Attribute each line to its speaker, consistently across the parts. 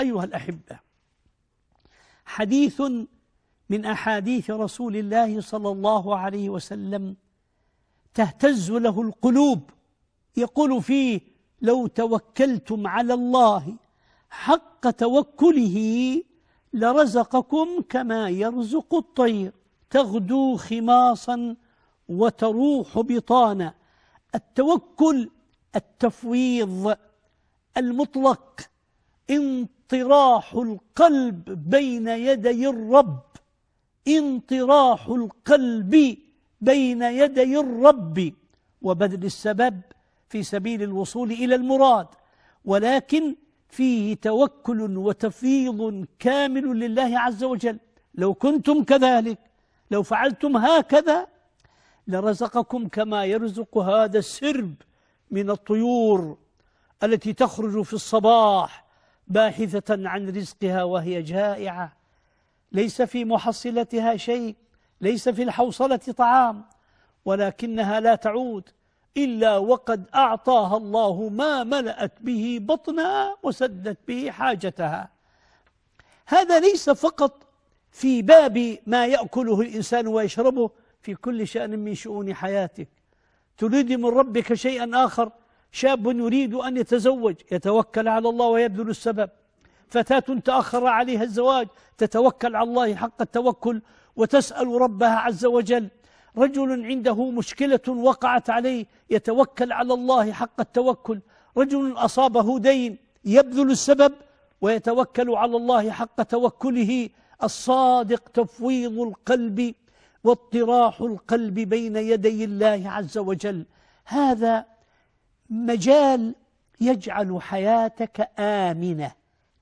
Speaker 1: أيها الأحبة حديث من أحاديث رسول الله صلى الله عليه وسلم تهتز له القلوب يقول فيه لو توكلتم على الله حق توكله لرزقكم كما يرزق الطير تغدو خماصا وتروح بطانا التوكل التفويض المطلق انطراح القلب بين يدي الرب انطراح القلب بين يدي الرب وبذل السبب في سبيل الوصول إلى المراد ولكن فيه توكل وتفيض كامل لله عز وجل لو كنتم كذلك لو فعلتم هكذا لرزقكم كما يرزق هذا السرب من الطيور التي تخرج في الصباح باحثة عن رزقها وهي جائعة ليس في محصلتها شيء ليس في الحوصلة طعام ولكنها لا تعود إلا وقد أعطاها الله ما ملأت به بطنها وسدت به حاجتها هذا ليس فقط في باب ما يأكله الإنسان ويشربه في كل شأن من شؤون حياتك تريد من ربك شيئا آخر شاب يريد أن يتزوج يتوكل على الله ويبذل السبب فتاة تأخر عليها الزواج تتوكل على الله حق التوكل وتسأل ربها عز وجل رجل عنده مشكلة وقعت عليه يتوكل على الله حق التوكل رجل أصابه دين يبذل السبب ويتوكل على الله حق توكله الصادق تفويض القلب واطراح القلب بين يدي الله عز وجل هذا مجال يجعل حياتك آمنة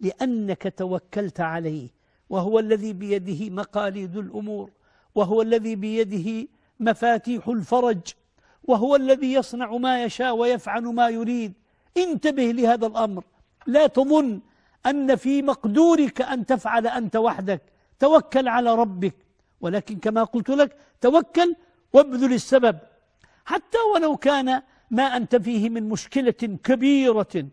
Speaker 1: لأنك توكلت عليه وهو الذي بيده مقاليد الأمور وهو الذي بيده مفاتيح الفرج وهو الذي يصنع ما يشاء ويفعل ما يريد انتبه لهذا الأمر لا تظن أن في مقدورك أن تفعل أنت وحدك توكل على ربك ولكن كما قلت لك توكل وابذل السبب حتى ولو كان ما أنت فيه من مشكلة كبيرة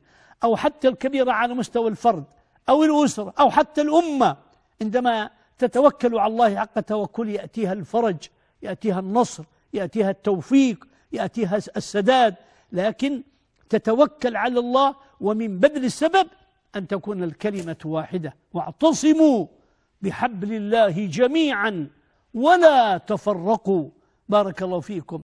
Speaker 1: أو حتى الكبيرة على مستوى الفرد أو الأسرة أو حتى الأمة عندما تتوكل على الله حق توكل يأتيها الفرج يأتيها النصر يأتيها التوفيق يأتيها السداد لكن تتوكل على الله ومن بذل السبب أن تكون الكلمة واحدة واعتصموا بحبل الله جميعا ولا تفرقوا بارك الله فيكم